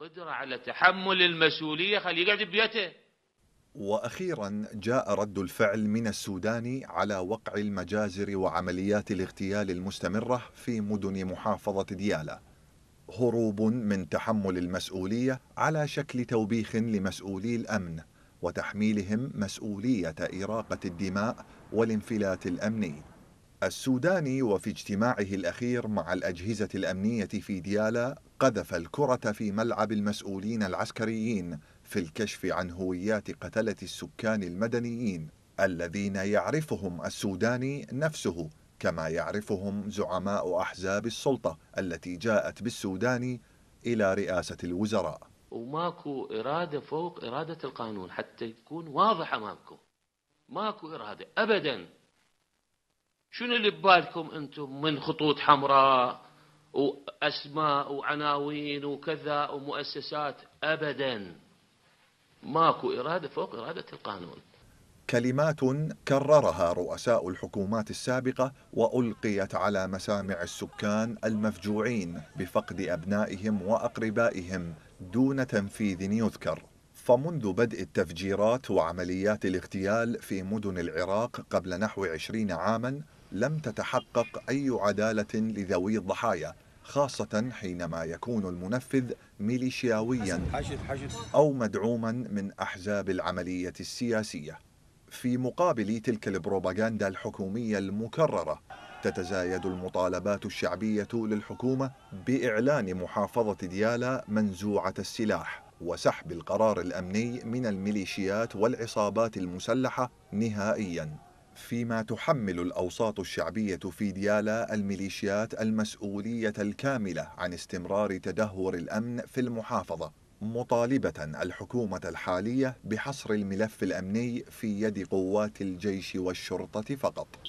قدرة على تحمل المسؤولية خليه يقعد ببيته وأخيرا جاء رد الفعل من السودان على وقع المجازر وعمليات الاغتيال المستمرة في مدن محافظة ديالى هروب من تحمل المسؤولية على شكل توبيخ لمسؤولي الأمن وتحميلهم مسؤولية إراقة الدماء والانفلات الأمني السوداني وفي اجتماعه الأخير مع الأجهزة الأمنية في ديالا قذف الكرة في ملعب المسؤولين العسكريين في الكشف عن هويات قتلة السكان المدنيين الذين يعرفهم السوداني نفسه كما يعرفهم زعماء أحزاب السلطة التي جاءت بالسوداني إلى رئاسة الوزراء وماكو إرادة فوق إرادة القانون حتى يكون واضح أمامكم ماكو إرادة أبداً شنو اللي ببالكم أنتم من خطوط حمراء وأسماء وعناوين وكذا ومؤسسات أبدا ماكو إرادة فوق إرادة القانون كلمات كررها رؤساء الحكومات السابقة وألقيت على مسامع السكان المفجوعين بفقد أبنائهم وأقربائهم دون تنفيذ يذكر فمنذ بدء التفجيرات وعمليات الاغتيال في مدن العراق قبل نحو عشرين عاماً لم تتحقق أي عدالة لذوي الضحايا خاصة حينما يكون المنفذ ميليشياويا أو مدعوما من أحزاب العملية السياسية في مقابل تلك البروباغاندا الحكومية المكررة تتزايد المطالبات الشعبية للحكومة بإعلان محافظة ديالا منزوعة السلاح وسحب القرار الأمني من الميليشيات والعصابات المسلحة نهائياً فيما تحمل الأوساط الشعبية في ديالا الميليشيات المسؤولية الكاملة عن استمرار تدهور الأمن في المحافظة مطالبة الحكومة الحالية بحصر الملف الأمني في يد قوات الجيش والشرطة فقط